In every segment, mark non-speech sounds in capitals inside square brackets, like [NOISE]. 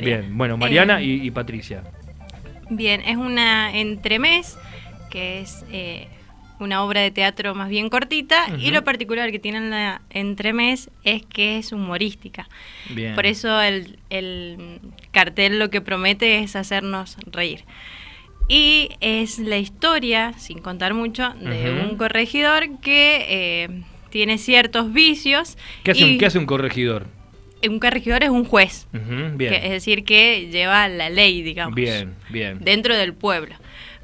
Bien, bueno, eh, Mariana y, Patricia. Bien, es una entremés, que es eh, una obra de teatro más bien cortita, y lo particular que tiene la entremés es que es humorística. Por eso el, cartel lo que promete es hacernos reír. Y es la historia, sin contar mucho, de un corregidor que eh, tiene ciertos vicios. ¿Qué hace, un, corregidor? un corregidor es un juez, es decir, que lleva la ley, digamos, bien, bien. dentro del pueblo.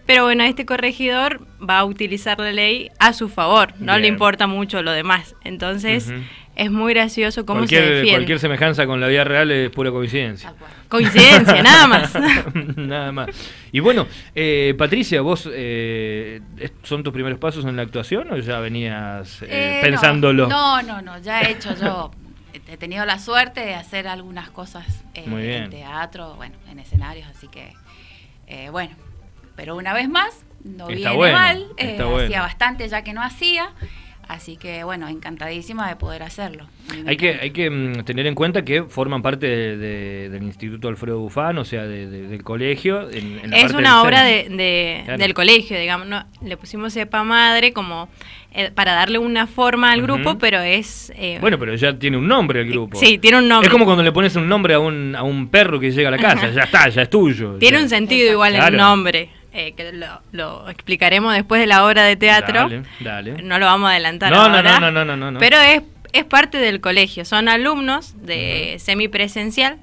Pero bueno, este corregidor va a utilizar la ley a su favor, no le importa mucho lo demás. Entonces, es muy gracioso cómo cualquier, se Cualquier semejanza con la vida real es pura coincidencia. Coincidencia, [LAUGHS] nada más. [LAUGHS] nada más. Y bueno, eh, Patricia, vos, eh, ¿son tus primeros pasos en la actuación o ya venías eh, pensándolo? No, no, no, ya he hecho yo [LAUGHS] he tenido la suerte de hacer algunas cosas eh, en teatro, bueno, en escenarios, así que, eh, bueno, pero una vez más, no viene mal, eh, hacía bastante ya que no hacía. Así que bueno, encantadísima de poder hacerlo. Hay que, hay que mm, tener en cuenta que forman parte del Instituto Alfredo Bufán, o sea, del colegio. es una obra del colegio, digamos, le pusimos Epa Madre como eh, para darle una forma al grupo, pero es... Eh, bueno, pero ya tiene un nombre el eh, grupo. Sí, tiene un nombre. Es como cuando le pones un nombre a un, a un perro que llega a la casa, [LAUGHS] ya está, ya es tuyo. Tiene un sentido igual el nombre. Eh, que lo, explicaremos después de la obra de teatro. No lo vamos a adelantar. No, ahora, no, no, no, no, Pero es, es parte del colegio, son alumnos de semipresencial,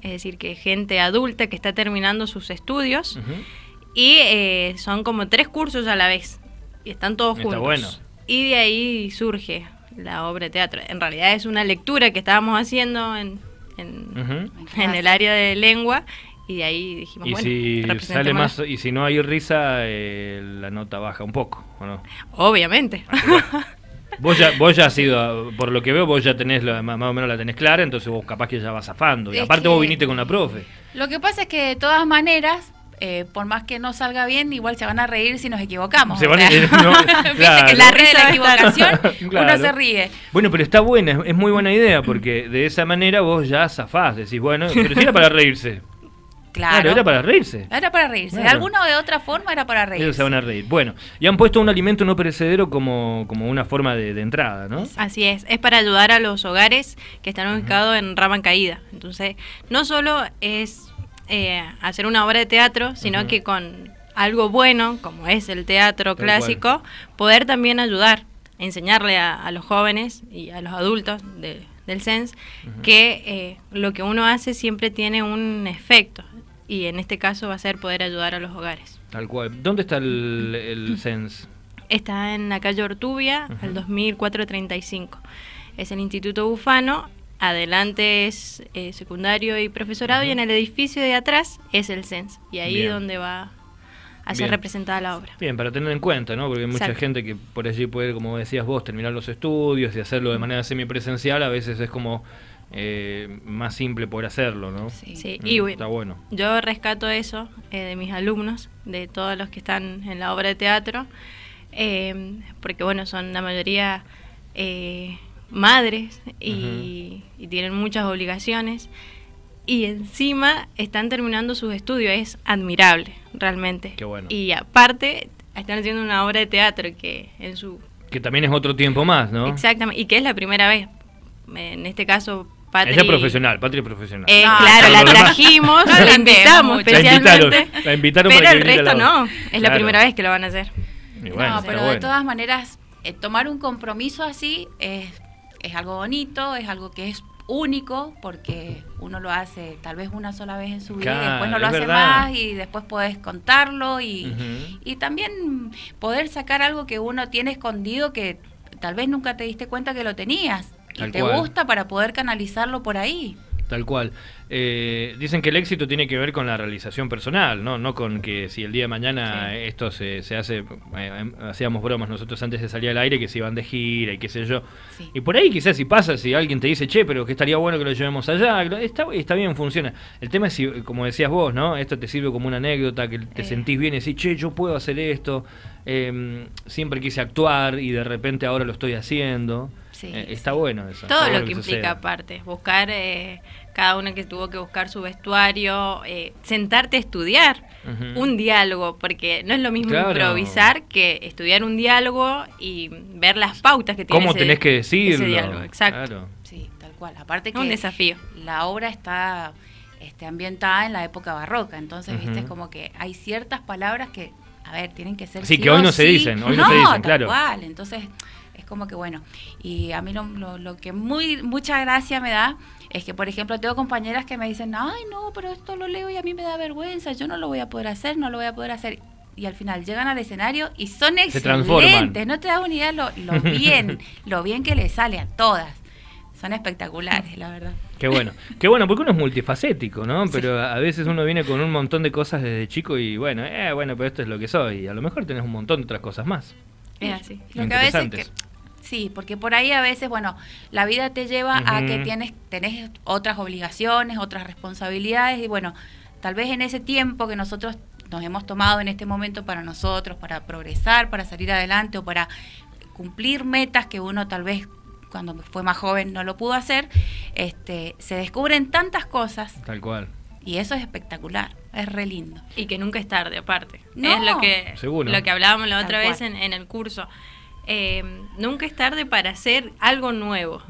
es decir, que gente adulta que está terminando sus estudios y eh, son como tres cursos a la vez y están todos juntos. Está bueno. Y de ahí surge la obra de teatro. En realidad es una lectura que estábamos haciendo en, en el área de lengua y de ahí dijimos, y bueno, si sale más, Y si no hay risa, eh, la nota baja un poco, no? Obviamente. Ah, [LAUGHS] vos ya, vos ya has ido, por lo que veo, vos ya tenés, más, o menos la tenés clara, entonces vos capaz que ya vas zafando. Y aparte vos viniste con la profe. Lo que pasa es que de todas maneras, eh, por más que no salga bien, igual se van a reír si nos equivocamos. Se van a [LAUGHS] que la risa de la equivocación, [LAUGHS] uno se ríe. Bueno, pero está buena, es, es, muy buena idea, porque de esa manera vos ya zafás, decís, bueno, pero si era para reírse. Claro. Ah, era para reírse. Era para reírse. De alguna o de otra forma era para reírse. Ellos se van a reír. Bueno, y han puesto un alimento no perecedero como, como una forma de, entrada, ¿no? Así es. Es para ayudar a los hogares que están ubicados en Caída. Entonces, no solo es eh, hacer una obra de teatro, sino que con algo bueno, como es el teatro clásico, poder también ayudar, enseñarle a, los jóvenes y a los adultos del SENS que eh, lo que uno hace siempre tiene un efecto y en este caso va a ser poder ayudar a los hogares. Tal cual. ¿Dónde está el, el [CLEARS THROAT] CENS? Está en la calle Ortubia, al 2435. Es el Instituto Bufano, adelante es eh, secundario y profesorado y en el edificio de atrás es el SENS. Y ahí es donde va a ser representada la obra. Bien, para tener en cuenta, ¿no? Porque hay mucha gente que por allí puede, como decías vos, terminar los estudios y hacerlo de manera semipresencial, a veces es como eh, más simple poder hacerlo, ¿no? Sí, sí. Mm, está bueno. Yo rescato eso eh, de mis alumnos, de todos los que están en la obra de teatro, eh, porque bueno, son la mayoría madres y, y, tienen muchas obligaciones y encima están terminando sus estudios, es admirable, realmente. Qué bueno. Y aparte están haciendo una obra de teatro que en su... Que también es otro tiempo más, ¿no? Exactamente, y que es la primera vez. En este caso, Patri... profesional, Patria profesional. Eh, claro, la trajimos, la invitamos especialmente. La, invitaron, pero el resto no, es la primera vez que lo van a hacer. pero de todas maneras, eh, tomar un compromiso así es, es algo bonito, es algo que es único porque uno lo hace tal vez una sola vez en su vida y después no lo hace más y después podés contarlo y, y también poder sacar algo que uno tiene escondido que tal vez nunca te diste cuenta que lo tenías te gusta para poder canalizarlo por ahí. Tal cual. Eh, dicen que el éxito tiene que ver con la realización personal, ¿no? No con que si el día de mañana esto se, hace, eh, em, hacíamos bromas nosotros antes de salir al aire, que se iban de gira y qué sé yo. Y por ahí quizás si pasa, si alguien te dice, che, pero que estaría bueno que lo llevemos allá, está, está bien, funciona. El tema es, si, como decías vos, ¿no? Esto te sirve como una anécdota, que te eh. sentís bien y decís, che, yo puedo hacer esto, em, siempre quise actuar y de repente ahora lo estoy haciendo. Eh, está bueno eso. Todo lo, que, implica aparte, buscar eh, cada una que tuvo que buscar su vestuario, eh, sentarte a estudiar un diálogo, porque no es lo mismo improvisar que estudiar un diálogo y ver las pautas que tiene. ¿Cómo tenés que decirlo? exacto. Sí, tal cual. Aparte que un desafío. La obra está este, ambientada en la época barroca, entonces viste es como que hay ciertas palabras que, a ver, tienen que ser. Sí, que hoy no se dicen, hoy no, se dicen, claro. Entonces como que bueno. Y a mí lo, que muy mucha gracia me da es que, por ejemplo, tengo compañeras que me dicen, ay, no, pero esto lo leo y a mí me da vergüenza, yo no lo voy a poder hacer, no lo voy a poder hacer. Y al final llegan al escenario y son excelentes. No te das una idea lo, lo [LAUGHS] bien, lo bien que les sale a todas. Son espectaculares, la verdad. Qué bueno, qué bueno, porque uno es multifacético, ¿no? Pero a veces uno viene con un montón de cosas desde chico y bueno, eh, bueno, pero esto es lo que soy. Y a lo mejor tenés un montón de otras cosas más. Es así. Lo que a veces Sí, porque por ahí a veces, bueno, la vida te lleva a que tienes, tenés otras obligaciones, otras responsabilidades y bueno, tal vez en ese tiempo que nosotros nos hemos tomado en este momento para nosotros, para progresar, para salir adelante o para cumplir metas que uno tal vez cuando fue más joven no lo pudo hacer, este, se descubren tantas cosas. Tal cual. Y eso es espectacular, es re lindo. Y que nunca es tarde, aparte. es lo que, lo que hablábamos la otra vez en, en el curso. Em, nunca es tarde para hacer algo nuevo.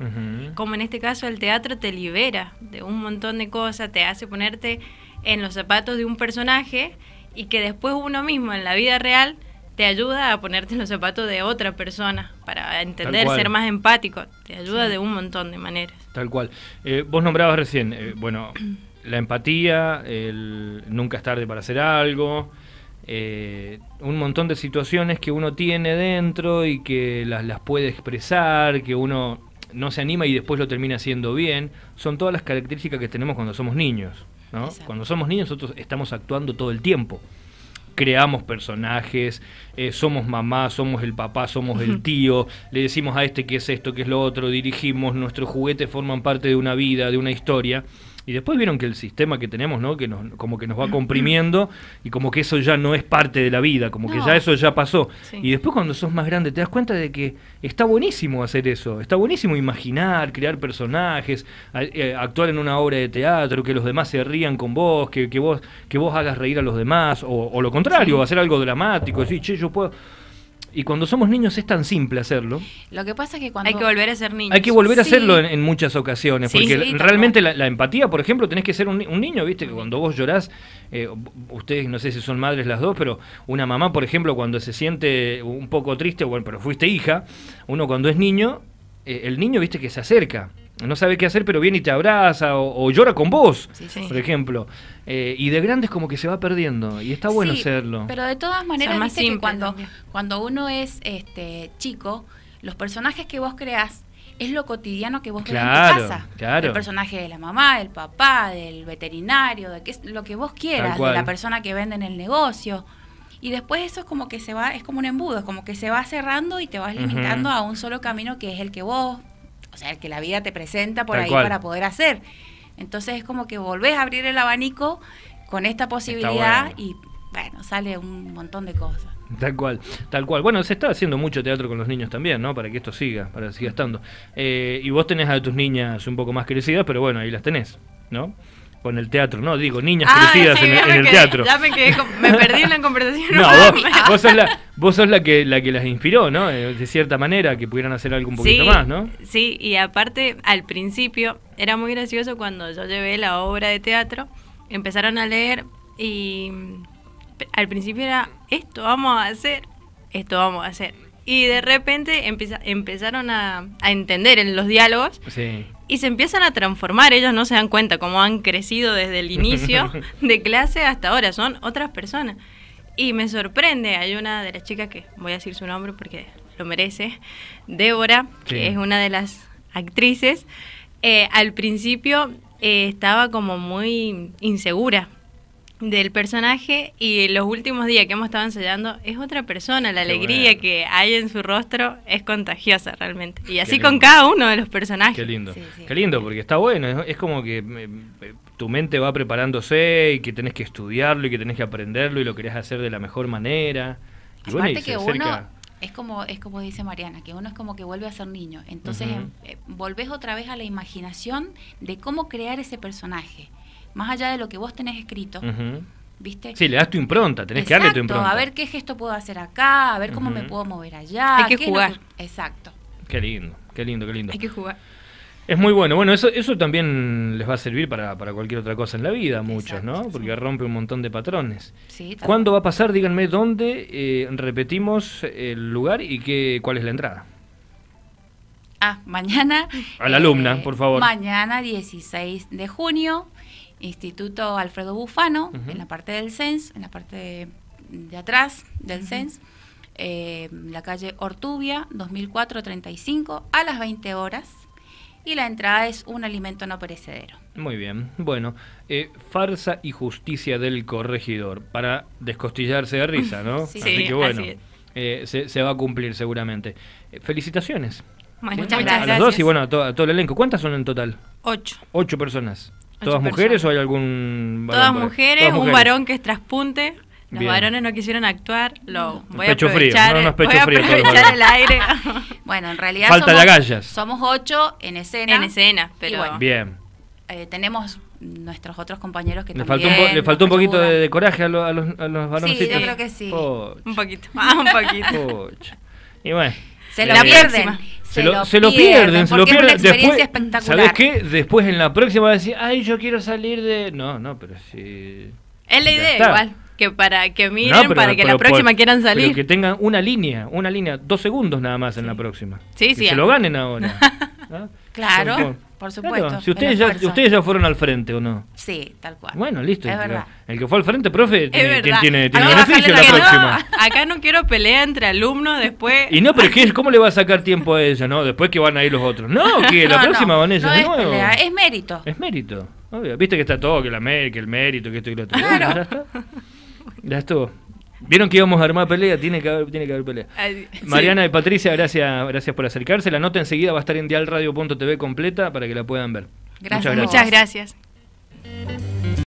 Como en este caso el teatro te libera de un montón de cosas, te hace ponerte en los zapatos de un personaje y que después uno mismo en la vida real te ayuda a ponerte en los zapatos de otra persona para entender, ser más empático. Te ayuda de un montón de maneras. Tal cual. Eh, vos nombrabas recién, eh, bueno, la empatía, el nunca es tarde para hacer algo. Eh, un montón de situaciones que uno tiene dentro y que las, las, puede expresar, que uno no se anima y después lo termina haciendo bien, son todas las características que tenemos cuando somos niños. ¿no? Cuando somos niños nosotros estamos actuando todo el tiempo. Creamos personajes, eh, somos mamá, somos el papá, somos el tío, le decimos a este que es esto, que es lo otro, dirigimos, nuestros juguetes forman parte de una vida, de una historia. Y después vieron que el sistema que tenemos, ¿no? Que nos, como que nos va [CLEARS THROAT] comprimiendo y como que eso ya no es parte de la vida, como que ya eso ya pasó. Y después cuando sos más grande te das cuenta de que está buenísimo hacer eso, está buenísimo imaginar, crear personajes, eh, actuar en una obra de teatro, que los demás se rían con vos, que, que vos, que vos hagas reír a los demás, o, lo contrario, hacer algo dramático, decir, che, yo puedo y cuando somos niños es tan simple hacerlo. Lo que pasa es que cuando... Hay que volver a ser niños. Hay que volver a hacerlo en, muchas ocasiones, porque realmente la, empatía, por ejemplo, tenés que ser un, niño, ¿viste? Que cuando vos llorás, eh, ustedes no sé si son madres las dos, pero una mamá, por ejemplo, cuando se siente un poco triste, bueno, pero fuiste hija, uno cuando es niño, eh, el niño, ¿viste? Que se acerca no sabe qué hacer, pero viene y te abraza o, llora con vos, por ejemplo. Eh, y de grandes como que se va perdiendo y está bueno serlo. Pero de todas maneras, más cuando, cuando uno es este chico, los personajes que vos creas es lo cotidiano que vos creas en tu casa. El personaje de la mamá, del papá, del veterinario, de que es lo que vos quieras, de la persona que vende en el negocio. Y después eso es como que se va, es como un embudo, es como que se va cerrando y te vas limitando a un solo camino que es el que vos o sea, el que la vida te presenta por ahí para poder hacer. Entonces es como que volvés a abrir el abanico con esta posibilidad y bueno, sale un montón de cosas. Tal cual, tal cual. Bueno, se está haciendo mucho teatro con los niños también, ¿no? Para que esto siga, para que siga estando. Eh, y vos tenés a tus niñas un poco más crecidas, pero bueno, ahí las tenés, ¿no? con el teatro, no, digo, niñas ah, en, el teatro. Ya me, me [LAUGHS] perdí en la conversación. No, [LAUGHS] vos, sos, la, vos sos la, que, la que las inspiró, ¿no? Eh, de cierta manera, que pudieran hacer algo un poquito más, ¿no? Sí, y aparte, al principio, era muy gracioso cuando yo llevé la obra de teatro, empezaron a leer y al principio era, esto vamos a hacer, esto vamos a hacer. Y de repente empezaron a, a entender en los diálogos sí y se empiezan a transformar. Ellos no se dan cuenta cómo han crecido desde el inicio [LAUGHS] de clase hasta ahora. Son otras personas. Y me sorprende, hay una de las chicas que voy a decir su nombre porque lo merece, Débora, que es una de las actrices. Eh, al principio eh, estaba como muy insegura del personaje y los últimos días que hemos estado ensayando es otra persona, la alegría que hay en su rostro es contagiosa realmente. Y así con cada uno de los personajes. Qué lindo. Qué lindo, porque está bueno, es, como que tu mente va preparándose y que tenés que estudiarlo y que tenés que aprenderlo y lo querés hacer de la mejor manera. que es como es como dice Mariana, que uno es como que vuelve a ser niño. Entonces eh, volvés otra vez a la imaginación de cómo crear ese personaje más allá de lo que vos tenés escrito. ¿Viste? Sí, le das tu impronta, tenés que darle tu impronta. A ver qué gesto puedo hacer acá, a ver cómo me puedo mover allá. Hay que jugar. Exacto. Qué lindo, qué lindo, qué lindo. Hay que jugar. Es muy bueno. Bueno, eso, eso también les va a servir para, cualquier otra cosa en la vida, muchos, ¿no? Porque rompe un montón de patrones. Sí, ¿Cuándo va a pasar? Díganme dónde eh, repetimos el lugar y qué, cuál es la entrada. Ah, mañana. A la alumna, eh, por favor. Mañana 16 de junio Instituto Alfredo Bufano, en la parte del CENS, en la parte de, atrás del eh, la calle Ortubia, 2004-35, a las 20 horas. Y la entrada es un alimento no perecedero. Muy bien. Bueno, eh, farsa y justicia del corregidor, para descostillarse de risa, ¿no? [LAUGHS] sí, así que bueno, eh, se, va a cumplir seguramente. Eh, felicitaciones. muchas gracias. A dos y bueno, a todo el elenco. ¿Cuántas son en total? Ocho. Ocho personas. ¿Todas mujeres o hay algún varón? Todas mujeres, un varón que es traspunte. Los varones no quisieron actuar, lo voy pecho a aprovechar, frío. voy a el aire. [LAUGHS] bueno, en realidad Falta somos, somos ocho en escena. En escena, pero... Bueno, Bien. Eh, tenemos nuestros otros compañeros que le también... Faltó un le faltó un poquito de, coraje a, los, varones. Sí, yo creo que sí. Un poquito, [LAUGHS] un poquito. Y bueno. Se lo pierden se, lo, se lo pierden, se lo pierden. una Después, espectacular. ¿Sabes qué? Después en la próxima va a decir, ay, yo quiero salir de. No, no, pero si... Es la idea, igual. Que para que miren, para que la próxima quieran salir. que tengan una línea, una línea, dos segundos nada más en la próxima. Sí, sí. Que se lo ganen ahora. [LAUGHS] ¿Ah? Claro. Por supuesto. si ustedes ya, ustedes ya fueron al frente o no. Sí, tal cual. Bueno, listo. El que fue al frente, profe, tiene, tiene, beneficio la próxima. [LAUGHS] acá no quiero pelea entre alumnos después. Y no, pero ¿cómo le va a sacar tiempo a ella, no? Después que van a ir los otros. No, [LAUGHS] que la próxima van ellos de nuevo. es mérito. Es mérito. Obvio. Viste que está todo, que, la, que el mérito, que esto y lo otro. Claro. ya, ya estuvo. Vieron que íbamos a armar pelea, tiene que haber, tiene que pelea. Mariana y Patricia, gracias, gracias por acercarse. La nota enseguida va a estar en dialradio.tv completa para que la puedan ver. gracias. Muchas gracias.